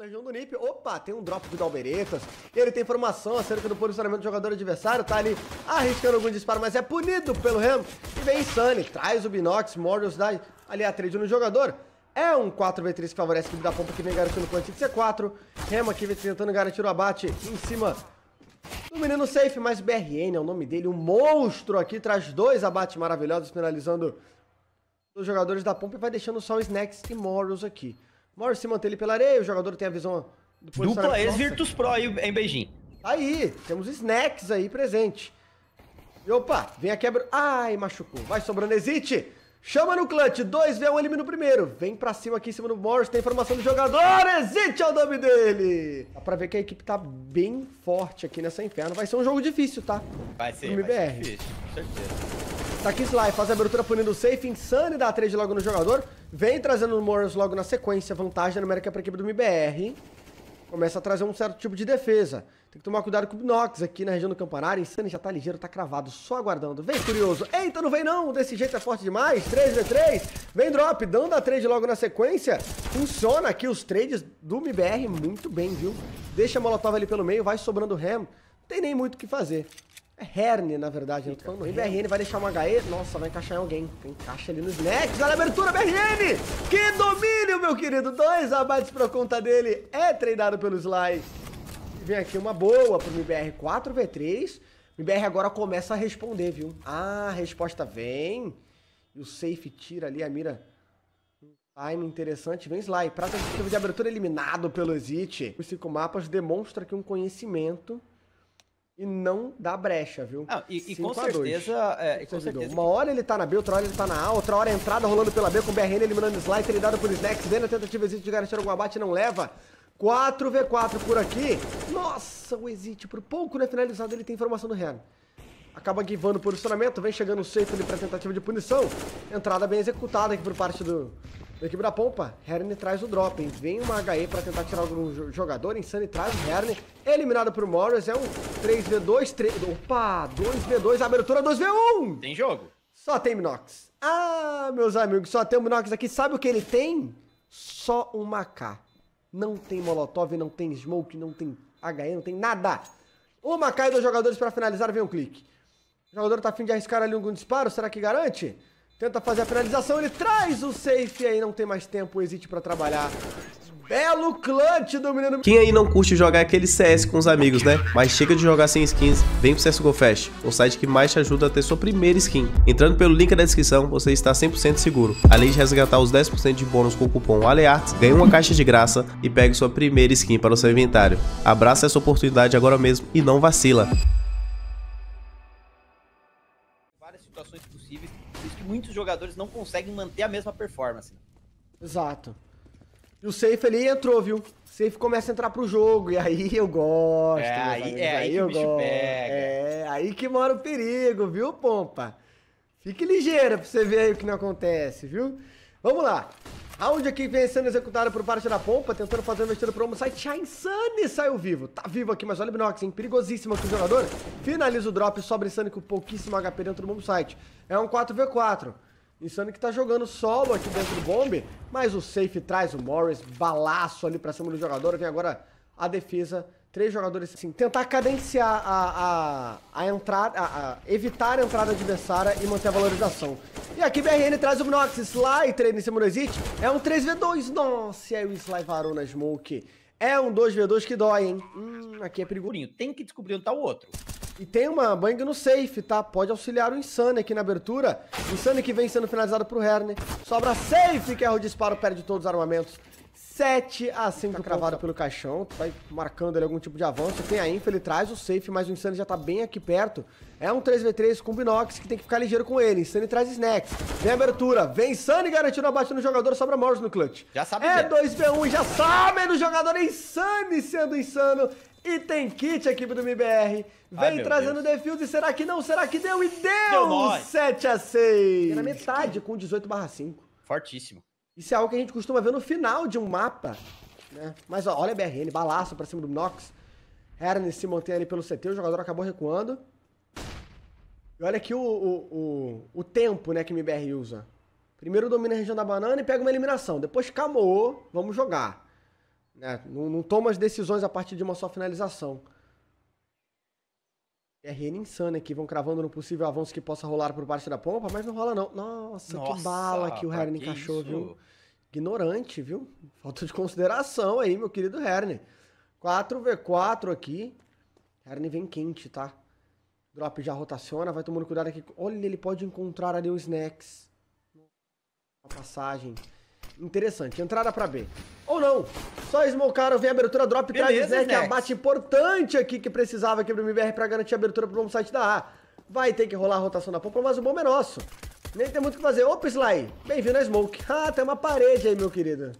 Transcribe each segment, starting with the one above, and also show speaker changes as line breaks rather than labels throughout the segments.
Legião do Nip, opa, tem um drop de Alberetas. ele tem informação acerca do posicionamento do jogador adversário, tá ali arriscando algum disparo, mas é punido pelo Remo, e vem Insane, traz o Binox, Morbius dá ali a trade no jogador, é um 4v3 que favorece o equipe da pompa que vem garantindo o plantio de C4, Remo aqui vem tentando garantir o abate em cima do menino safe, mas BRN é o nome dele, um monstro aqui, traz dois abates maravilhosos, finalizando os jogadores da pompa e vai deixando só o Snacks e Morbius aqui. Morris se mantém ali pela areia, o jogador tem a visão... Do Dupla ex-Virtus
Pro aí em Beijing.
Tá aí, temos snacks aí presente. E opa, vem a quebra... Ai, machucou. Vai sobrando Exit. Chama no clutch, 2v1 elimina o primeiro. Vem pra cima aqui em cima do Morris, tem informação do jogador. Exit é o nome dele. Dá pra ver que a equipe tá bem forte aqui nessa inferno. Vai ser um jogo difícil, tá?
Vai ser, vai ser difícil, com certeza
tá Daqui Sly faz a abertura punindo o safe, Insane dá trade logo no jogador, vem trazendo o Morris logo na sequência, vantagem numérica para a equipe do MBR. Começa a trazer um certo tipo de defesa. Tem que tomar cuidado com o Binox aqui na região do Campanário. Insane já tá ligeiro, tá cravado, só aguardando. Vem, Curioso. Eita, não vem não. Desse jeito é forte demais. 3v3. Vem drop, dando a trade logo na sequência. Funciona aqui os trades do MBR muito bem, viu? Deixa a Molotov ali pelo meio, vai sobrando o Ram. Não tem nem muito o que fazer. É Herne, na verdade, não tô falando E BRN vai deixar uma HE. Nossa, vai encaixar em alguém. Encaixa ali no snacks. Olha a abertura, BRN! Que domínio, meu querido! Dois abates pra conta dele. É treinado pelo Sly. Vem aqui uma boa pro MBR 4v3. MBR agora começa a responder, viu? Ah, a resposta vem. E o safe tira ali a mira. Time interessante. Vem Sly. Prata de abertura eliminado pelo Exit. Os cinco mapas demonstra que um conhecimento e não dá brecha, viu? Ah, e, e com certeza, é, com certeza. Uma hora ele tá na B, outra hora ele tá na A, outra hora a é entrada rolando pela B com BRN eliminando Slicer e dado por Snacks. Vendo a tentativa existe de garantir algum abate, não leva. 4v4 por aqui. Nossa, o Exit por pouco não é finalizado, ele tem informação do Ren. Acaba guivando o posicionamento, vem chegando o safe ali pra tentativa de punição. Entrada bem executada aqui por parte do, da equipe da pompa, Herne traz o drop, hein? Vem uma HE pra tentar tirar algum jogador. Insane traz o Herne. Eliminado por Morris. É um 3v2. 3... Opa! 2v2, abertura 2v1! Tem jogo. Só tem Minox. Ah, meus amigos, só tem o Minox aqui. Sabe o que ele tem? Só uma K. Não tem Molotov, não tem Smoke, não tem HE, não tem nada. Uma K e dois jogadores pra finalizar. Vem um clique. O jogador tá afim de arriscar ali algum disparo. Será que garante? Tenta fazer a finalização, ele traz o safe e aí não tem mais tempo o Exit pra trabalhar. Belo clutch do menino... Quem aí não
curte jogar aquele CS com os amigos, né? Mas chega de jogar sem skins, vem pro CSGO Fest, o site que mais te ajuda a ter sua primeira skin. Entrando pelo link da descrição, você está 100% seguro. Além de resgatar os 10% de bônus com o cupom ALEARTS, ganhe uma caixa de graça e pegue sua primeira skin para o seu inventário. Abraça essa oportunidade agora mesmo e não vacila. muitos jogadores não conseguem manter a mesma performance.
Exato. E o safe ali entrou, viu? O safe começa a entrar pro jogo, e aí eu gosto. É, aí, é, aí, aí eu gosto. É, aí que mora o perigo, viu, Pompa? Fique ligeira pra você ver aí o que não acontece, viu? Vamos lá. Aonde aqui é vem sendo executado por parte da pompa, tentando fazer uma para pro site tá Shine Insane saiu vivo. Tá vivo aqui, mas olha o Binox, hein? Perigosíssimo aqui o jogador. Finaliza o drop, sobra Insane com pouquíssimo HP dentro do bomb site. É um 4v4. Insano que tá jogando solo aqui dentro do bomb, mas o safe traz o Morris, balaço ali pra cima do jogador, vem agora a defesa três jogadores, assim, tentar cadenciar a, a, a entrada, a, a, evitar a entrada adversária e manter a valorização. E aqui BRN traz o Nox, Sly treina em cima do Exit, é um 3v2, nossa, e aí o Sly varou na Smoke. É um 2v2 que dói, hein? Hum, aqui é perigoso. Tem que descobrir onde tá o outro. E tem uma bang no safe, tá? Pode auxiliar o Insane aqui na abertura. Insane que vem sendo finalizado pro herne Sobra safe, que erra é o disparo, perde todos os armamentos. 7 a 5 tá cravado pelo caixão, vai marcando ali algum tipo de avanço. Tem a Infa, ele traz o safe, mas o Insane já tá bem aqui perto. É um 3v3 com Binox, que tem que ficar ligeiro com ele. Insane traz snacks. Vem a abertura, vem Insane garantindo a batida no jogador, sobra Morris no clutch. Já sabe É 2v1 já sabe do jogador Insane sendo insano. E tem kit a equipe do MBR. Vem Ai, trazendo Deus. defuse. Será que não? Será que deu? E deu! deu 7 a 6 Tem Na metade, com 18 barra 5. Fortíssimo. Isso é algo que a gente costuma ver no final de um mapa. Né? Mas ó, olha a BRN, balaço pra cima do Nox. Ernest se mantém ali pelo CT, o jogador acabou recuando. E olha aqui o, o, o, o tempo né, que o MBR usa. Primeiro domina a região da banana e pega uma eliminação. Depois camou, vamos jogar. Né? Não, não toma as decisões a partir de uma só finalização. É RN insano aqui, vão cravando no possível avanço que possa rolar por baixo da pompa, mas não rola não. Nossa, Nossa que bala que o Herne encaixou, isso? viu? Ignorante, viu? Falta de consideração aí, meu querido Herne. 4v4 aqui. Herne vem quente, tá? Drop já rotaciona, vai tomando cuidado aqui. Olha, ele pode encontrar ali o snacks. Uma passagem. Interessante. Entrada pra B. Ou não. Só smokaram, vem a abertura, drop, Beleza, traz Snack. Snack. É Abate importante aqui que precisava aqui pro MBR pra garantir a abertura pro bom site da A. Vai ter que rolar a rotação da pompa, mas o bom é nosso. Nem tem muito o que fazer. Opa, Sly. Bem-vindo a Smoke. Ah, tem uma parede aí, meu querido.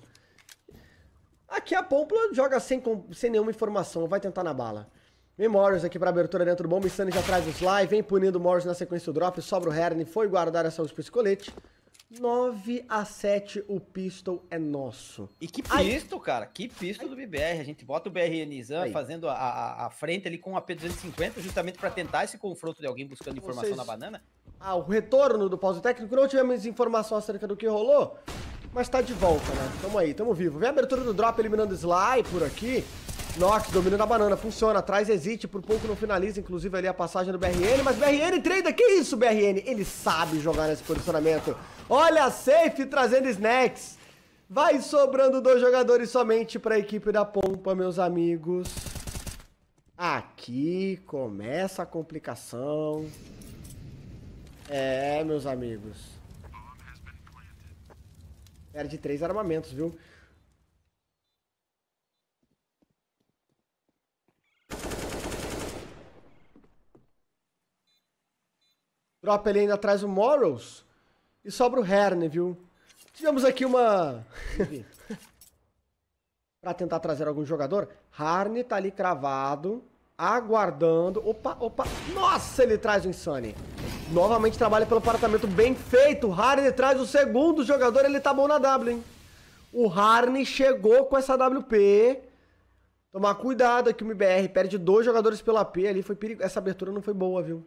Aqui a Pompla joga sem, sem nenhuma informação, vai tentar na bala. Vem Morris aqui pra abertura dentro do bomba, Insane já traz o Sly, vem punindo o Morris na sequência do drop, sobra o Herne, foi guardar essa saúde pro escolete. 9 a 7 o pistol é nosso. E que pistol,
cara, que pistol do BBR. A gente bota o BR Nizam fazendo a, a, a, frente ali com a P250 justamente para tentar esse confronto de alguém buscando informação Vocês... na banana.
Ah, o retorno do pause técnico, não tivemos informação acerca do que rolou, mas tá de volta, né? Tamo aí, tamo vivo. Vem a abertura do drop eliminando Sly por aqui. Nox dominando a banana, funciona, traz exit, por pouco não finaliza, inclusive ali a passagem do BRN, mas BRN treina, que isso BRN? Ele sabe jogar nesse posicionamento. Olha a safe trazendo snacks. Vai sobrando dois jogadores somente para a equipe da pompa, meus amigos. Aqui começa a complicação. É, meus amigos. Perde três armamentos, viu? Drop ele ainda atrás o Morals. E sobra o Herne, viu? Tivemos aqui uma... para tentar trazer algum jogador. Harney tá ali cravado, aguardando. Opa, opa. Nossa, ele traz o Insane. Novamente trabalha pelo apartamento bem feito. Harney traz o segundo jogador, ele tá bom na W, hein? O Harney chegou com essa WP. Tomar cuidado aqui, o MBR perde dois jogadores pelo AP ali. Foi perigo... Essa abertura não foi boa, viu?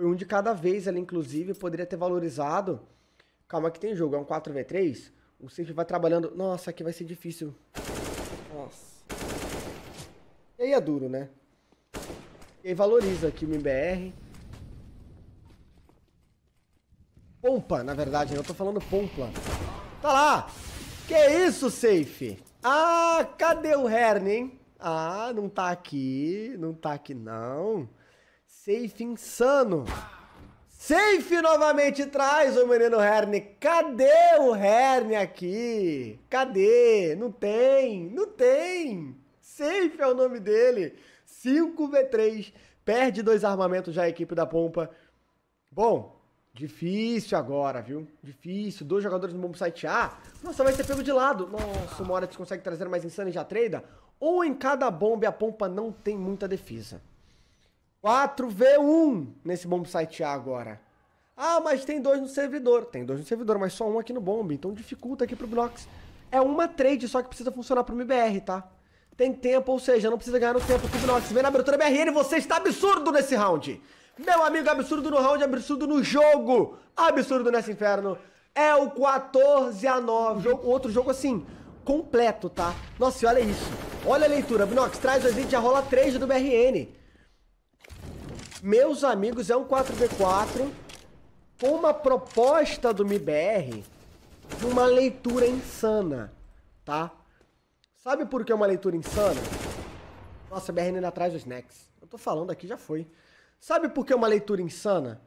Foi um de cada vez ali, inclusive, poderia ter valorizado. Calma que tem jogo, é um 4v3. O Sif vai trabalhando. Nossa, aqui vai ser difícil. Nossa. E aí é duro, né? E aí valoriza aqui o MBR. Pompa, na verdade, eu tô falando pompa. Tá lá! Que isso, safe? Ah, cadê o Hernen? Ah, não tá aqui, não tá aqui não. Safe insano. Safe novamente traz o menino Herne. Cadê o Herne aqui? Cadê? Não tem, não tem. Safe é o nome dele. 5v3. Perde dois armamentos já a equipe da Pompa. Bom, difícil agora, viu? Difícil. Dois jogadores no bom site A. Nossa, vai ser pego de lado. Nossa, o Moritz consegue trazer mais insano e já treida. Ou em cada bomba a Pompa não tem muita defesa. 4v1 nesse bomb site A agora. Ah, mas tem dois no servidor. Tem dois no servidor, mas só um aqui no bomb. Então dificulta aqui pro Binox. É uma trade só que precisa funcionar pro MBR, tá? Tem tempo, ou seja, não precisa ganhar no tempo Binox. Vem na abertura BRN, você está absurdo nesse round. Meu amigo, absurdo no round, absurdo no jogo. Absurdo nesse inferno. É o 14 a 9. Jogo, outro jogo assim, completo, tá? Nossa, olha isso. Olha a leitura. Binox, traz o evento, já rola 3 do BRN. Meus amigos, é um 4v4 com uma proposta do MBR de uma leitura insana, tá? Sabe por que é uma leitura insana? Nossa, BRN ainda tá atrás dos snacks. Eu tô falando aqui, já foi. Sabe por que é uma leitura insana?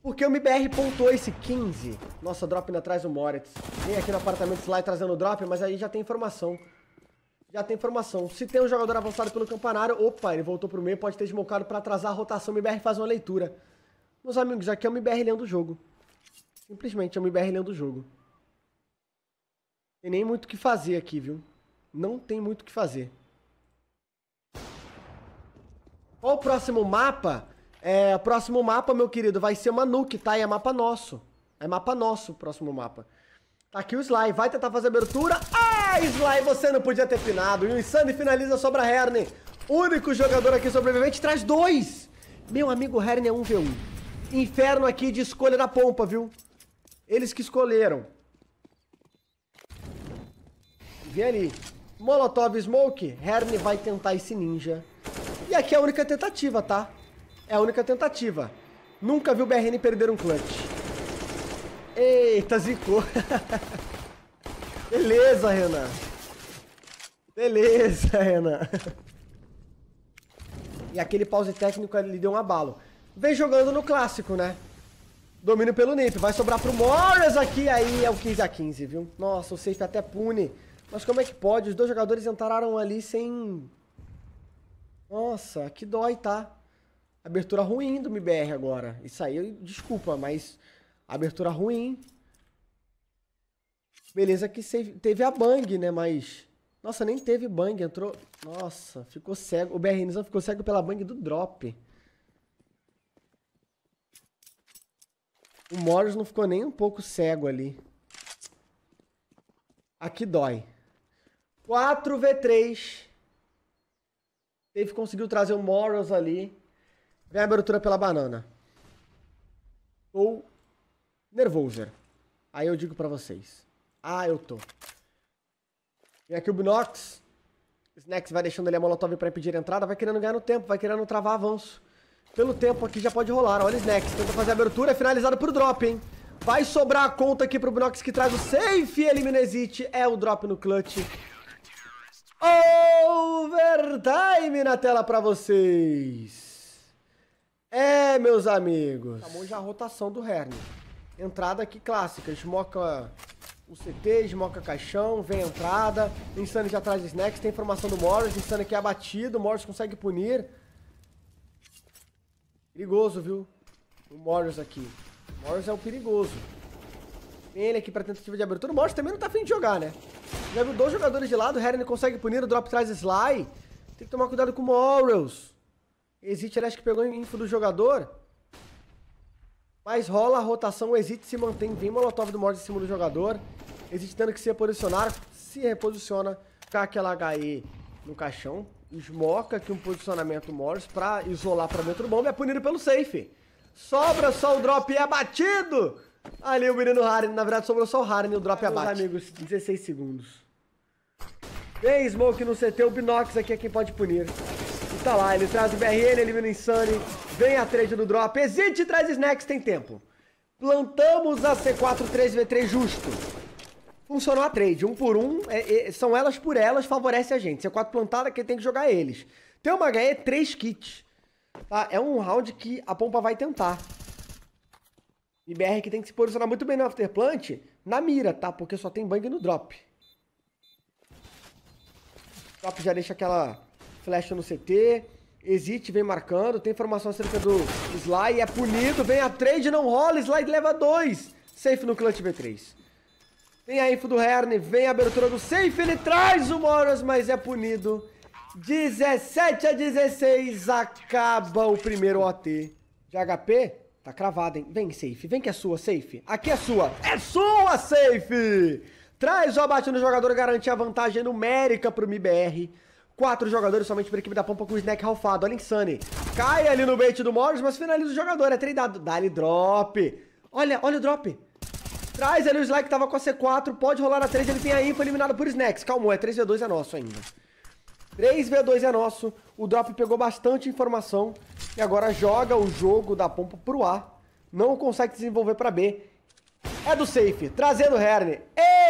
Porque o MBR pontou esse 15. Nossa, drop ainda atrás do Moritz. Vem aqui no apartamento slide trazendo o drop, mas aí já tem informação já tem informação. Se tem um jogador avançado pelo campanário, opa, ele voltou pro meio, pode ter desmocado para atrasar a rotação. O MBR faz uma leitura. Meus amigos, aqui é o MBR lendo o jogo. Simplesmente é o MBR lendo o jogo. Tem nem muito o que fazer aqui, viu? Não tem muito o que fazer. Qual o próximo mapa? É, o próximo mapa, meu querido, vai ser uma nuke, tá? E é mapa nosso. É mapa nosso o próximo mapa. Tá aqui o Sly. Vai tentar fazer abertura. Ah! Mas e você não podia ter pinado. E o Insane finaliza sobre a Herne. Único jogador aqui sobrevivente traz dois. Meu amigo Herne é 1v1. Inferno aqui de escolha da pompa, viu? Eles que escolheram. Vem ali. Molotov Smoke. Herne vai tentar esse ninja. E aqui é a única tentativa, tá? É a única tentativa. Nunca vi o BRN perder um clutch. Eita, zicou. Beleza, Renan. Beleza, Renan. E aquele pause técnico ali deu um abalo. Vem jogando no clássico, né? Domínio pelo Nip. Vai sobrar pro Morris aqui. Aí é o 15 a 15 viu? Nossa, o safety até pune. Mas como é que pode? Os dois jogadores entraram ali sem... Nossa, que dói, tá? Abertura ruim do MBR agora. Isso aí, desculpa, mas... Abertura ruim. Beleza que teve a bang, né? Mas. Nossa, nem teve bang, entrou. Nossa, ficou cego. O BRN ficou cego pela bang do drop. O Morris não ficou nem um pouco cego ali. Aqui dói. 4v3. Dave conseguiu trazer o Morris ali. Vem a abertura pela banana. Ou nervoso. Aí eu digo pra vocês. Ah, eu tô. Vem aqui o Binox. Snacks vai deixando ele a Molotov pra impedir a entrada. Vai querendo ganhar no tempo, vai querendo travar avanço. Pelo tempo aqui já pode rolar. Olha o Snacks, tenta fazer a abertura. É finalizado pro drop, hein? Vai sobrar a conta aqui pro Binox que traz o safe. Elimina Exit. É o drop no clutch. Overtime na tela pra vocês. É, meus amigos. Acabou tá já a rotação do Herne. Entrada aqui clássica. Esmoca o CT, Moca Caixão, vem entrada, Insane já traz snacks, tem informação do Morris, Insane aqui é abatido, o Morris consegue punir. Perigoso, viu? O Morris aqui. O Morris é o perigoso. ele aqui pra tentativa de abertura. O Morris também não tá afim de jogar, né? Já viu dois jogadores de lado, o consegue punir, o drop traz Sly. Tem que tomar cuidado com o Morris. Exit, acho que pegou info do jogador. Mas rola a rotação, o Exit se mantém, vem Molotov do Mord em cima do jogador. Exit tendo que se reposicionar, se reposiciona, cai aquela HE no caixão. Esmoca aqui um posicionamento Morris pra isolar pra dentro do bomba. É punido pelo safe. Sobra só o drop e é batido. Ali o menino Harden. Na verdade, sobrou só o Harden e o drop é amigos, 16 segundos. Vem Smoke no CT. O Binox aqui é quem pode punir. E tá lá. Ele traz o BRL, elimina o Insane. Vem a trade do drop. Exite, traz snacks, tem tempo. Plantamos a C4-3V3 justo. Funcionou a trade. Um por um, é, é, são elas por elas, favorece a gente. C4 plantada, quem tem que jogar eles. Tem uma HE, 3 kits. Tá? É um round que a pompa vai tentar. br que tem que se posicionar muito bem no afterplant, na mira, tá? Porque só tem bang no drop. O drop já deixa aquela flecha no CT. Exit vem marcando, tem informação acerca do Sly, é punido, vem a trade, não rola, Sly leva dois. Safe no clutch v 3 Vem a info do Herne, vem a abertura do safe, ele traz o Morris, mas é punido. 17 a 16, acaba o primeiro OT de HP. Tá cravado, hein? Vem, safe. Vem que é sua, safe. Aqui é sua. É sua, safe! Traz o abate no jogador, garante a vantagem numérica pro MIBR. Quatro jogadores somente para a equipe da Pampa com o Snack ralfado. Olha Insane. Cai ali no bait do Morris, mas finaliza o jogador. É treinado. Dá-lhe drop. Olha, olha o drop. Traz ali o Slack que tava com a C4. Pode rolar a 3. Ele tem aí foi eliminado por Snacks. Calmou, é 3v2 é nosso ainda. 3v2 é nosso. O drop pegou bastante informação. E agora joga o jogo da Pampa pro A. Não consegue desenvolver para B. É do safe, trazendo o Herne.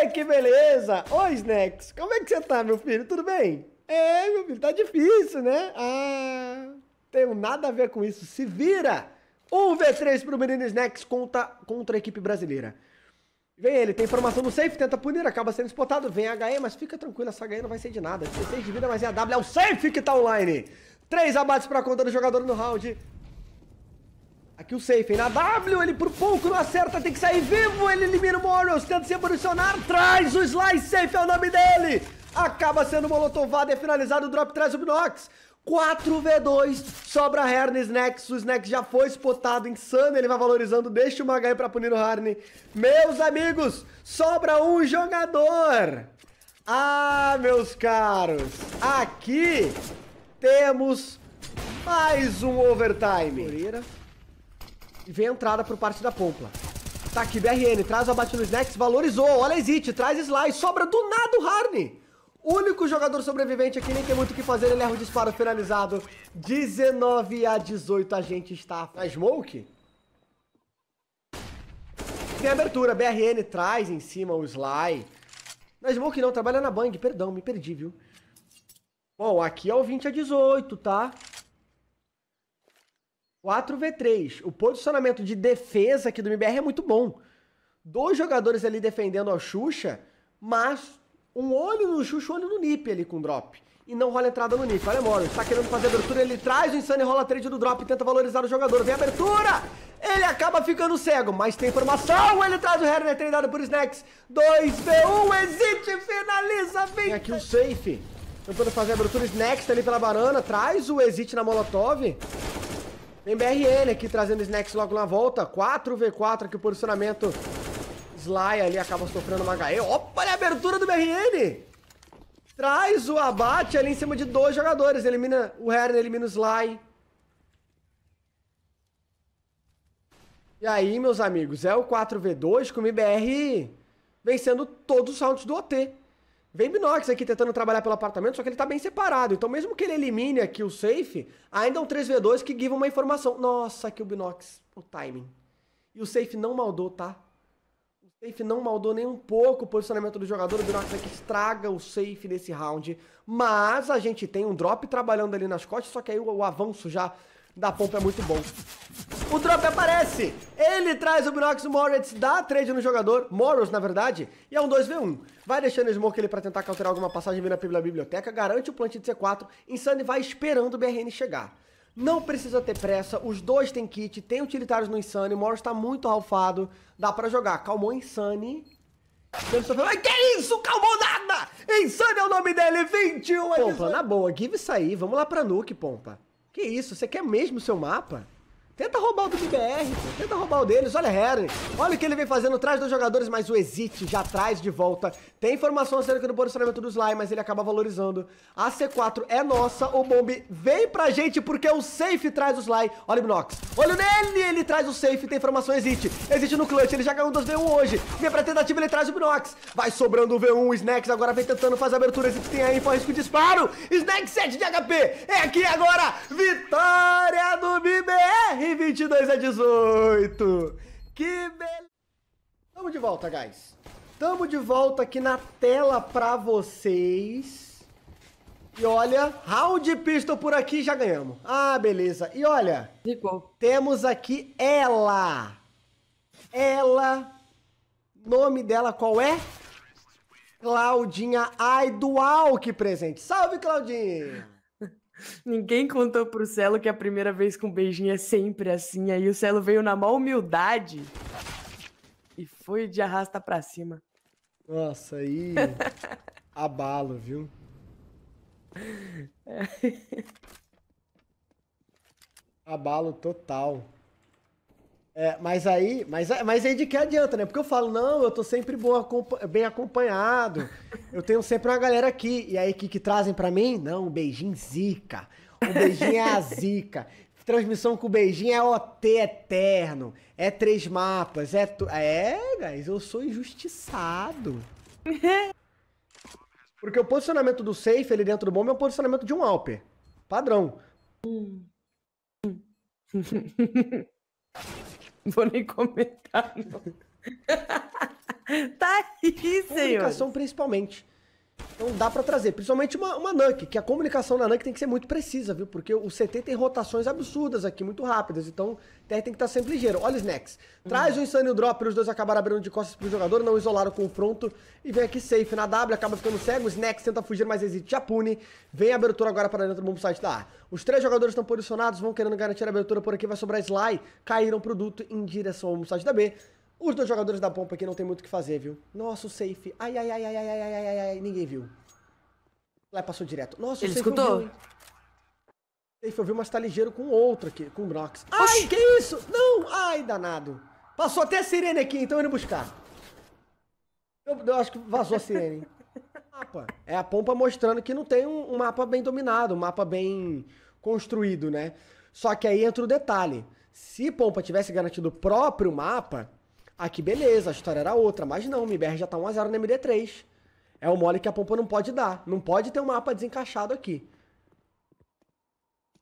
Ei, que beleza! Oi, Snacks, como é que você tá, meu filho? Tudo bem? É, meu filho, tá difícil, né? Ah, tenho nada a ver com isso. Se vira! 1v3 pro menino Snacks contra, contra a equipe brasileira. Vem ele, tem informação no safe, tenta punir, acaba sendo spotado. Vem a HE, mas fica tranquilo, essa HE não vai ser de nada. 16 de vida, mas é a W, é o safe que tá online. Três abates pra conta do jogador no round. Aqui o safe, hein? Na W, ele por pouco não acerta, tem que sair vivo. Ele elimina o Morals, tenta se posicionar, traz o Slice Safe, é o nome dele acaba sendo molotovado e é finalizado o drop 3 o 4v2, sobra Herne Snex, o Snex já foi spotado, insano, ele vai valorizando, deixa o Magai pra punir o Harney. Meus amigos, sobra um jogador. Ah, meus caros, aqui temos mais um overtime. E vem a entrada por parte da Pompla. Tá aqui, BRN, traz o abate no Snex, valorizou, olha a Exit, traz Sly, sobra do nada o Harney único jogador sobrevivente aqui, nem tem muito o que fazer, ele erra o disparo finalizado. 19 a 18, a gente está na smoke. Tem abertura, BRN traz em cima o Sly. Na smoke não, trabalha na bang, perdão, me perdi, viu? Bom, aqui é o 20 a 18, tá? 4v3. O posicionamento de defesa aqui do MBR é muito bom. Dois jogadores ali defendendo a Xuxa, mas um olho no Xuxa, um olho no Nip ali com drop. E não rola entrada no Nip. Olha, Moro, está querendo fazer abertura, ele traz o Insane, rola trade do drop, tenta valorizar o jogador. Vem abertura! Ele acaba ficando cego, mas tem informação. Ele traz o Herner treinado por Snacks. 2v1, exit, finaliza, vem. Tem aqui o safe. Tentando fazer a abertura. Snacks tá ali pela banana. Traz o exit na Molotov. vem BRN aqui trazendo Snacks logo na volta. 4v4 aqui o posicionamento Sly ali acaba sofrendo uma HE. Opa, olha a abertura do BRN! Traz o abate ali em cima de dois jogadores. Elimina o Herne, elimina o Sly. E aí, meus amigos, é o 4v2 com o MBR vencendo todos os rounds do OT. Vem Binox aqui tentando trabalhar pelo apartamento, só que ele tá bem separado. Então, mesmo que ele elimine aqui o safe, ainda é um 3v2 que give uma informação. Nossa, aqui o Binox, o timing. E o safe não maldou, tá? safe não maldou nem um pouco o posicionamento do jogador. O que estraga o safe nesse round. Mas a gente tem um drop trabalhando ali nas costas, só que aí o, o avanço já da pompa é muito bom. O drop aparece! Ele traz o Binox Moritz, dá trade no jogador, Moros na verdade, e é um 2v1. Vai deixando o Smoke ele pra tentar cauterar alguma passagem vindo pela biblioteca, garante o plant de C4, Insane vai esperando o BRN chegar. Não precisa ter pressa, os dois têm kit, tem utilitários no Insane, Morris tá muito ralfado, dá pra jogar. Calmou Insane. Tá Ai, que isso? Calmou nada! Insane é o nome dele, 21! Pompa, na boa, give isso aí, vamos lá pra Nuke, Pompa. Que isso, você quer mesmo o seu mapa? Tenta roubar o do BBR, tenta roubar o deles. Olha Herring. Olha o que ele vem fazendo atrás dos jogadores, mas o Exit já traz de volta. Tem informação acerca do posicionamento do Sly, mas ele acaba valorizando. A C4 é nossa. O Bomb vem pra gente porque o safe traz o Sly, Olha o Binox. Olha nele, ele traz o safe. Tem informação Exit. Exit no clutch, ele já ganhou um 2v1 hoje. Vem pra tentativa, ele traz o Binox. Vai sobrando o V1, o Snacks agora vem tentando fazer a abertura. Exit tem aí info, risco de disparo. Snacks 7 de HP. É aqui agora. Vitória do BBR e 22 a 18. Que beleza! Tamo de volta, guys. Tamo de volta aqui na tela pra vocês. E olha, round pistol por aqui, já ganhamos. Ah, beleza. E olha, temos aqui ela. Ela, nome dela qual é? Claudinha Aidual, que presente. Salve, Claudinha! Ninguém contou pro Celo que a primeira vez com beijinho é sempre assim. Aí o Celo veio na maior humildade e foi de arrasta pra cima. Nossa, aí abalo, viu? É. Abalo total. É, mas aí, mas, mas aí é de que adianta, né? Porque eu falo, não, eu tô sempre bom, bem acompanhado, eu tenho sempre uma galera aqui. E aí, o que, que trazem para mim? Não, um beijinho zica, um beijinho é a zica. Transmissão com beijinho é OT eterno, é três mapas, é... Tu... É, guys, eu sou injustiçado. Porque o posicionamento do safe, ele dentro do bomb, é o posicionamento de um Alper. Padrão. Hum. Vou nem comentar, não. tá aí, senhor. Comunicação principalmente. Então dá para trazer, principalmente uma, uma que a comunicação na nuke tem que ser muito precisa, viu? Porque o CT tem rotações absurdas aqui, muito rápidas, então TR tem que estar tá sempre ligeiro. Olha os necks. Traz uhum. o Insane e o Dropper, os dois acabaram abrindo de costas pro jogador, não isolaram o confronto e vem aqui safe na W, acaba ficando cego, o necks tenta fugir, mas existe já pune. Vem a abertura agora para dentro do bomb site da A. Os três jogadores estão posicionados, vão querendo garantir a abertura por aqui, vai sobrar Sly, caíram pro duto em direção ao bomb site da B. Os dois jogadores da pompa aqui não tem muito o que fazer, viu? Nossa, o safe. Ai, ai, ai, ai, ai, ai, ai, ai, ai, ninguém viu. Lá passou direto. Nossa, Ele o safe escutou? Ouviu, safe vi, mas tá ligeiro com outro aqui, com o Brox. Ai, Oxi. que isso? Não! Ai, danado. Passou até a sirene aqui, então indo buscar. Eu, eu acho que vazou a sirene. é a pompa mostrando que não tem um, um mapa bem dominado, um mapa bem construído, né? Só que aí entra o detalhe. Se Pompa tivesse garantido o próprio mapa, Aqui beleza, a história era outra, mas não, o MBR já tá 1x0 no MD3. É o mole que a pompa não pode dar. Não pode ter um mapa desencaixado aqui.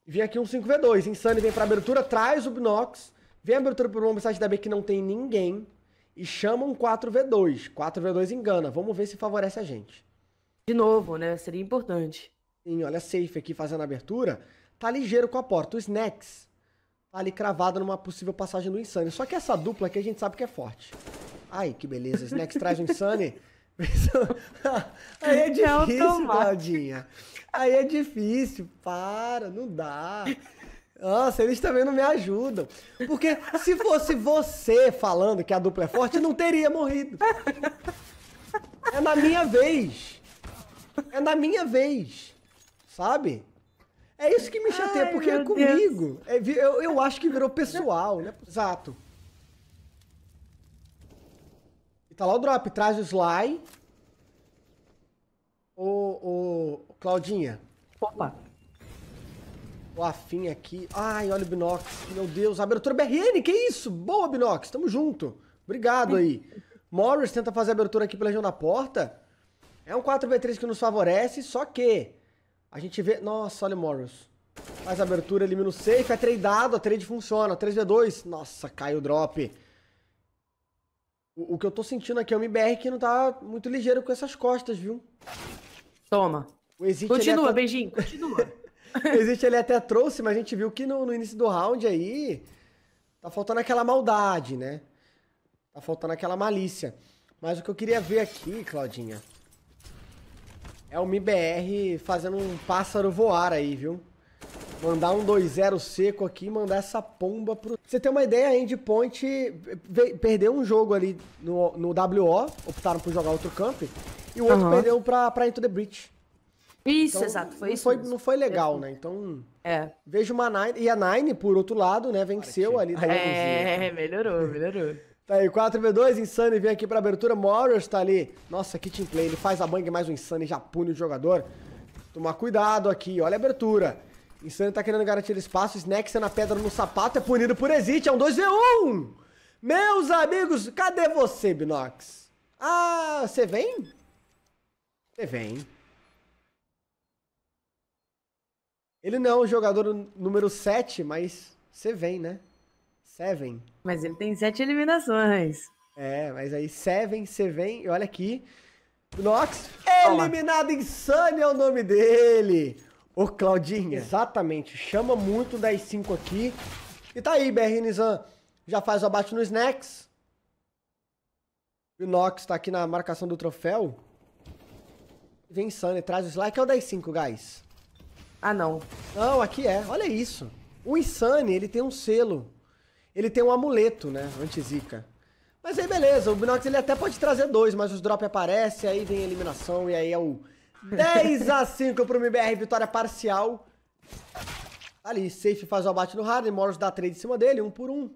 Vem aqui um 5v2. Insane vem pra abertura, traz o Binox. Vem a abertura pro bombsite da B que não tem ninguém. E chama um 4v2. 4v2 engana. Vamos ver se favorece a gente. De novo, né? Seria importante. Sim, olha, safe aqui fazendo a abertura. Tá ligeiro com a porta. O Snacks tá ali cravada numa possível passagem do Insane. Só que essa dupla aqui a gente sabe que é forte. Ai, que beleza. Snacks traz o Insane. Aí é, é difícil, Claudinha. Aí é difícil. Para, não dá. Nossa, eles também não me ajudam. Porque se fosse você falando que a dupla é forte, não teria morrido. É na minha vez. É na minha vez. Sabe? É isso que me chateia, Ai, porque é comigo. É, eu, eu acho que virou pessoal, né? Exato. E tá lá o drop, traz o Sly. Ô, ô, Claudinha. Opa. O Afim aqui. Ai, olha o Binox. Meu Deus, abertura BRN, que isso? Boa, Binox, tamo junto. Obrigado aí. Morris tenta fazer abertura aqui pela região da porta. É um 4v3 que nos favorece, só que a gente vê... Nossa, olha o Morris. Faz a abertura, elimina o safe. É tradeado, a trade funciona. 3v2. Nossa, cai o drop. O, o que eu tô sentindo aqui é o MBR que não tá muito ligeiro com essas costas, viu? Toma. O Exit, continua, até... beijinho, continua. o Exit ele até trouxe, mas a gente viu que no, no início do round aí... Tá faltando aquela maldade, né? Tá faltando aquela malícia. Mas o que eu queria ver aqui, Claudinha... É o MBR fazendo um pássaro voar aí, viu? Mandar um 2-0 seco aqui mandar essa pomba pro... Você tem uma ideia, a Endpoint perdeu um jogo ali no, no WO, optaram por jogar outro camp, e o outro perdeu pra, pra Into the Breach. Isso, então, exato, foi não isso. Foi, não foi legal, né? Então. É. Vejo uma Nine. E a Nine, por outro lado, né, venceu Partiu. ali. Da é, melhorou, melhorou. Tá aí, 4v2, Insane vem aqui pra abertura. Morris tá ali. Nossa, kit in play. Ele faz a bang mais um Insane, já pune o jogador. Tomar cuidado aqui, olha a abertura. Insane tá querendo garantir espaço. Snack na pedra no sapato, é punido por exit. É um 2v1. Meus amigos, cadê você, Binox? Ah, você vem? Você vem. Ele não é o jogador número 7, mas você vem, né? Seven. Mas ele tem sete eliminações. É, mas aí Seven, Seven, e olha aqui. Nox, eliminado insane é o nome dele. Ô, Claudinha. Exatamente, chama muito 10-5 aqui. E tá aí, BR Nizam. Já faz o abate no Snacks. O Nox tá aqui na marcação do troféu. Vem Insane, traz o Slack. É o 10-5, guys. Ah, não. Não, aqui é. Olha isso. O Insane, ele tem um selo ele tem um amuleto, né? Anti-zica. Mas aí beleza, o Binox ele até pode trazer dois, mas os drop aparece, aí vem a eliminação e aí é o 10 a 5 pro MBR, vitória parcial. Ali, Safe faz o abate no Harden, Morris dá trade em cima dele, um por um.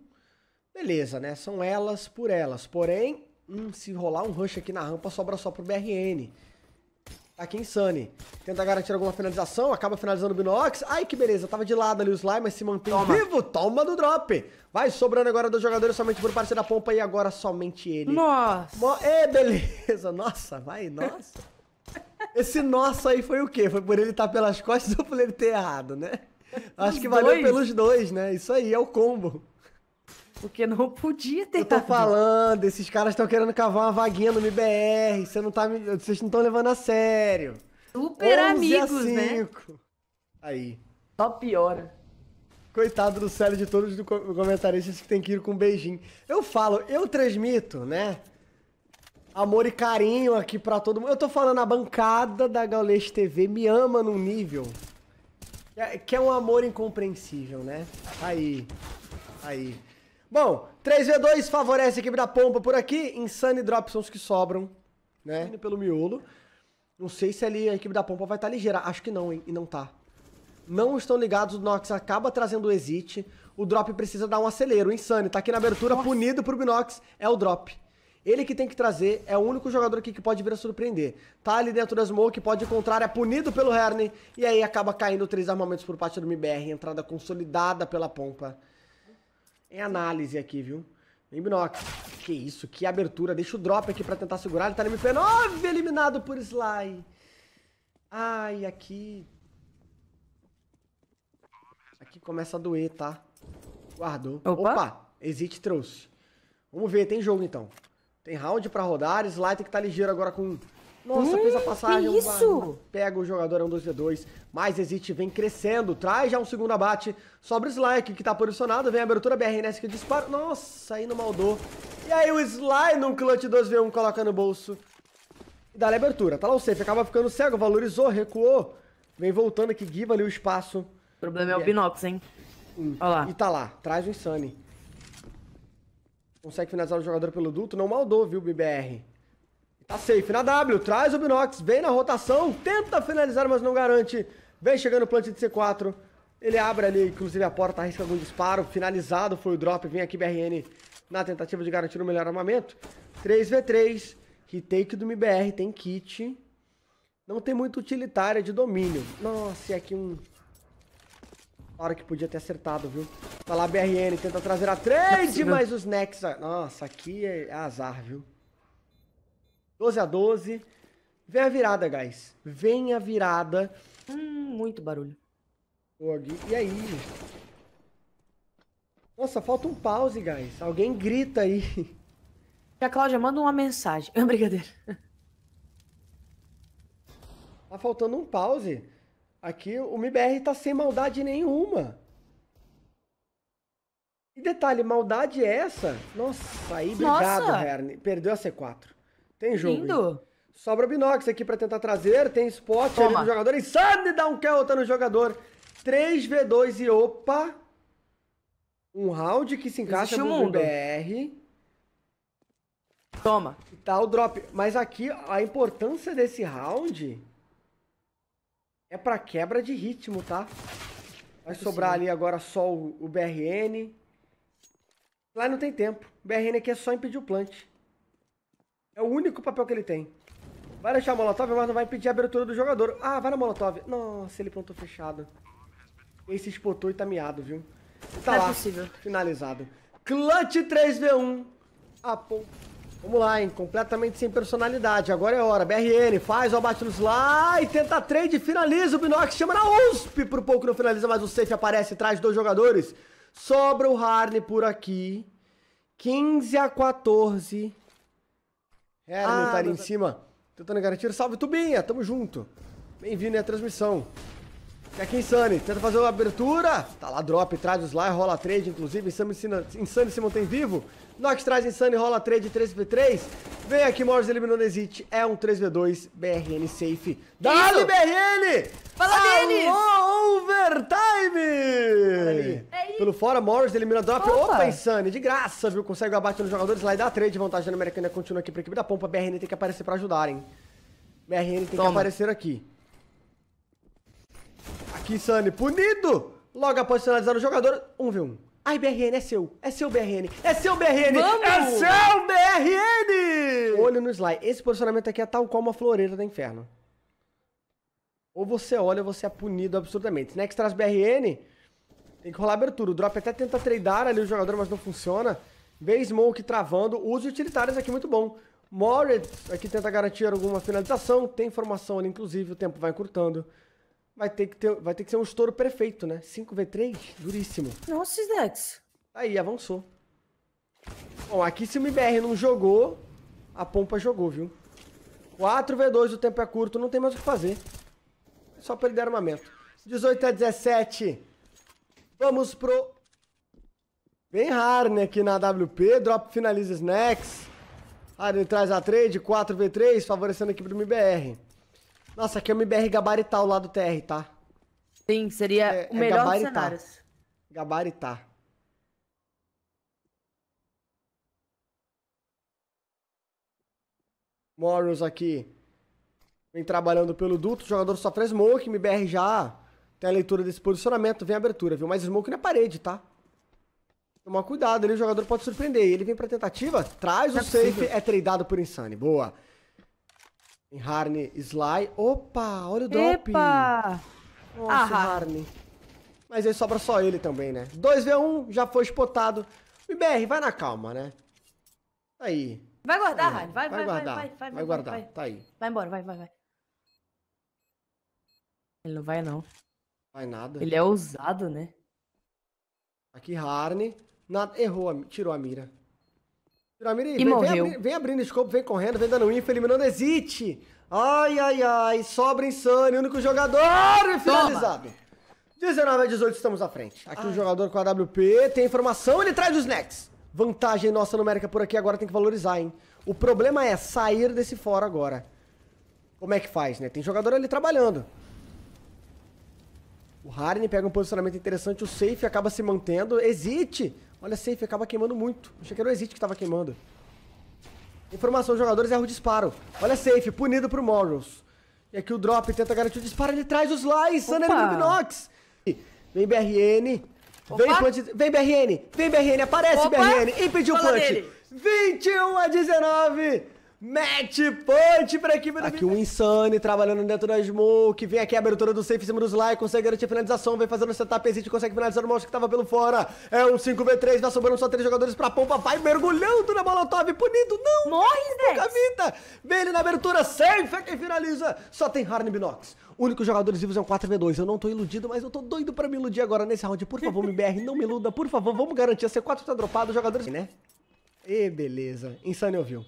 Beleza, né? São elas por elas. Porém, hum, se rolar um rush aqui na rampa, sobra só pro BRN. Aqui em Sunny. tenta garantir alguma finalização, acaba finalizando o Binox. Ai, que beleza. Tava de lado ali o Slime, mas se mantém toma. vivo. Toma do drop. Vai sobrando agora dos jogadores somente por parceiro da pompa e agora somente ele. Nossa. É Ê, beleza. Nossa, vai, nossa. Esse nossa aí foi o quê? Foi por ele estar tá pelas costas ou por ele ter errado, né? Acho Os que valeu dois. pelos dois, né? Isso aí, é o combo. Porque não podia ter. Eu tô falando, esses caras estão querendo cavar uma vaguinha no MBR. Você não tá, vocês não estão levando a sério.
Super amigos, né?
Aí. Só piora. Coitado do Célio de todos os comentaristas que tem que ir com um beijinho. Eu falo, eu transmito, né? Amor e carinho aqui para todo mundo. Eu tô falando, a bancada da Gaules TV me ama num nível é, que é um amor incompreensível, né? Aí. Aí. Bom, 3v2 favorece a equipe da pompa por aqui. Insane Drop são os que sobram, né? Indo pelo miolo. Não sei se ali a equipe da pompa vai estar tá ligeira. Acho que não, hein? E não tá. Não estão ligados. O Nox acaba trazendo o exit. O Drop precisa dar um acelero. O Insane tá aqui na abertura, Nossa. punido pro Binox. É o Drop. Ele que tem que trazer, é o único jogador aqui que pode vir a surpreender. Tá ali dentro da smoke, pode encontrar, é punido pelo Herne E aí acaba caindo três armamentos por parte do MBR. Entrada consolidada pela pompa em análise aqui, viu? Vem Binox. Que isso, que abertura. Deixa o drop aqui pra tentar segurar. Ele tá no MP9, eliminado por Sly. Ai, aqui... Aqui começa a doer, tá? Guardou. Opa! Opa exit trouxe. Vamos ver, tem jogo então. Tem round pra rodar. Sly tem que estar tá ligeiro agora com nossa, hum, fez a passagem. Isso? Pega o jogador, é um 2v2. Mas existe, vem crescendo. Traz já um segundo abate. Sobra o Sly, que tá posicionado. Vem a abertura, BRNS que dispara. Nossa, aí não maldou. E aí o Sly num clutch 2v1 coloca no bolso. E dá a abertura. Tá lá o safe, acaba ficando cego. Valorizou, recuou. Vem voltando aqui, guiva ali o espaço. O problema é, é o Binox, hein? Hum. Olha lá. E tá lá, traz o Insane. Consegue finalizar o jogador pelo duto. Não maldou, viu, BBR? Tá safe na W, traz o Binox, vem na rotação, tenta finalizar, mas não garante. Vem chegando o plant de C4. Ele abre ali, inclusive a porta, arrisca algum disparo. Finalizado foi o drop, vem aqui BRN na tentativa de garantir o melhor armamento. 3v3, retake do MBR, tem kit. Não tem muito utilitária de domínio. Nossa, e aqui um... Hora que podia ter acertado, viu? Tá lá BRN, tenta trazer a trade, mas os Nexa... Nossa, aqui é azar, viu? 12 a 12. Vem a virada, guys. Vem a virada. Hum, muito barulho. E aí? Nossa, falta um pause, guys. Alguém grita aí. E a Cláudia manda uma mensagem. É brincadeira. Tá faltando um pause. Aqui o MBR tá sem maldade nenhuma. E detalhe, maldade é essa? Nossa, aí obrigado, Herne. Perdeu a C4. Tem jogo. Lindo. Sobra o Binox aqui para tentar trazer. Tem spot Toma. ali do jogador. Insane dá um Kelta no jogador. 3v2 e opa. Um round que se encaixa no BR. Toma. E tá o drop. Mas aqui a importância desse round é para quebra de ritmo, tá? Vai sobrar ali agora só o, o BRN. Lá não tem tempo. O BRN aqui é só impedir o plant. É o único papel que ele tem. Vai deixar a Molotov, mas não vai impedir a abertura do jogador. Ah, vai na Molotov. Nossa, ele pronto fechado. Esse espotou e tá miado, viu? Tá não é lá, é possível. finalizado. Clutch 3v1. Apple. Ah, Vamos lá, hein? Completamente sem personalidade. Agora é hora. BRN faz o abate nos lá e tenta trade, finaliza. O Binox chama na USP. Por pouco não finaliza, mas o safe aparece atrás dos jogadores. Sobra o Harney por aqui. 15 a 14. É, ah, tá ali em é- cima. Tentando garantir. Salve, Tubinha. Tamo junto. Bem-vindo à transmissão. Fica aqui Insane. Tenta fazer uma abertura. Tá lá, drop, traz os lá, rola trade, inclusive. Insane se mantém vivo. Nox traz Insano, rola trade 3v3. Vem aqui, Morris eliminando Exit. É um 3v2, BRN safe. Dali, BRN! Fala, Denis! overtime! Pelo fora, Morris elimina drop. Opa, Opa Insane, de graça, viu? Consegue o abate nos jogadores. Lá e dá trade. Vantagem da americana continua aqui pra equipe da pompa. BRN tem que aparecer pra ajudarem. BRN tem Toma. que aparecer aqui. Aqui, Insane punido! Logo após finalizar o jogador, 1v1. Ai, BRN, é seu. É seu, BRN. É seu, BRN. Vamos! É seu, BRN! Olho no slide. Esse posicionamento aqui é tal qual uma floreira do inferno. Ou você olha ou você é punido absurdamente. Next traz BRN. Tem que rolar abertura. O drop até tenta tradar ali o jogador, mas não funciona. Vê Smoke travando. Use utilitários aqui muito bom. Moritz aqui tenta garantir alguma finalização. Tem formação ali, inclusive. O tempo vai encurtando vai ter que ter, vai ter que ser um estouro perfeito, né? 5v3, duríssimo. Nossa, Dex. Aí, avançou. Bom, aqui se o MBR não jogou, a pompa jogou, viu? 4v2, o tempo é curto, não tem mais o que fazer. Só pra ele perder armamento. 18 a 17. Vamos pro... Bem Harney aqui na WP, drop finaliza snacks. Harney traz a trade, 4v3, favorecendo a equipe do MBR. Nossa, aqui é o MBR gabaritar o lado TR, tá? Sim, seria é, o é melhor é gabaritar. dos cenários. Gabaritar. Morals aqui. Vem trabalhando pelo duto. O jogador sofre smoke. MBR já tem a leitura desse posicionamento. Vem a abertura, viu? Mas smoke na parede, tá? Tomar cuidado ali. O jogador pode surpreender. Ele vem pra tentativa. Traz o é safe. É tradeado por Insane. Boa. Em Harney, Sly. Opa, olha o drop. Epa.
Nossa, ah,
Harney. Mas aí sobra só ele também, né? 2v1, já foi espotado. Ibr, vai na calma, né? Tá aí.
Vai guardar, é, Harney. Vai, vai, vai, guardar. vai, vai, vai, vai guardar, vai. tá aí. Vai embora, vai, vai, vai.
Ele não vai, não. Vai nada. Ele é ousado, né? Aqui, Harney. Nada, errou, tirou a mira. Piramiri, e vem, morreu. Vem, abri vem abrindo escopo, vem correndo, vem dando info, eliminando, existe. Ai, ai, ai, sobra insano, único jogador e finalizado. Toma. 19 a 18, estamos à frente. Aqui o um jogador com a WP tem informação, ele traz os nets. Vantagem nossa numérica por aqui, agora tem que valorizar, hein? O problema é sair desse fora agora. Como é que faz, né? Tem jogador ali trabalhando. O Harney pega um posicionamento interessante, o safe acaba se mantendo. Existe! Olha a safe, acaba queimando muito. Achei que era o Exit que estava queimando. Informação, jogadores erram o disparo. Olha a safe, punido pro Morals. E aqui o drop tenta garantir o disparo, ele traz os slice, Sunner do Binox. Vem BRN. Vem plant, vem BRN, vem BRN, aparece Opa. BRN, impediu o plant. Dele. 21 a 19. Match Point pra equipe do Aqui o é Insane trabalhando dentro da Smoke. Vem aqui a abertura do safe em cima dos like. Consegue garantir a finalização. Vem fazendo o setup exit. Consegue finalizar o monstro que tava pelo fora. É um 5v3. tá sobrando só três jogadores pra pompa. Vai mergulhando na Molotov. Punido. Não. Morre, Cavita. Vem ele na abertura. Safe é quem finaliza. Só tem Harn Binox. Únicos jogadores vivos é um 4v2. Eu não tô iludido, mas eu tô doido pra me iludir agora nesse round. Por favor, MBR, não me iluda. Por favor, vamos garantir. A C4 tá dropada. Jogadores, né? E beleza. Insane ouviu.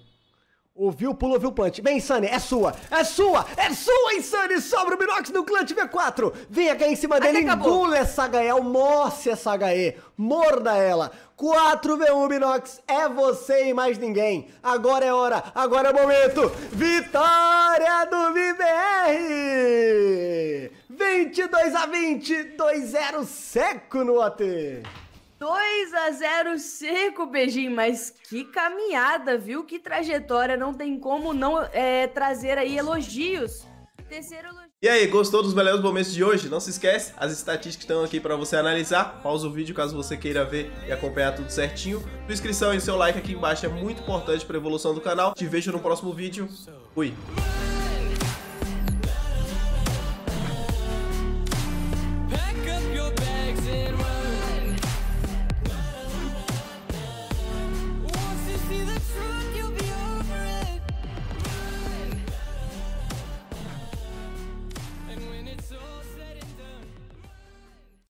Ouviu o pulo, ouviu o punch. Bem, Insane, é sua! É sua! É sua, Insane! Sobra o Minox no Clutch V4! Vem aqui em cima dele, engula essa HE, almoce essa HE, morda ela! 4v1 Minox, é você e mais ninguém! Agora é hora, agora é o momento! Vitória do VBR! 22 a 20, 2-0 seco no OT! 2 a 0 seco, beijinho. Mas que caminhada, viu? Que trajetória. Não tem como não é, trazer aí elogios. Terceiro elogio.
E aí, gostou dos belos momentos de hoje? Não se esquece, as estatísticas estão aqui para você analisar. Pausa o vídeo caso você queira ver e acompanhar tudo certinho. Sua inscrição e seu like aqui embaixo é muito importante para a evolução do canal. Te vejo no próximo vídeo. Fui.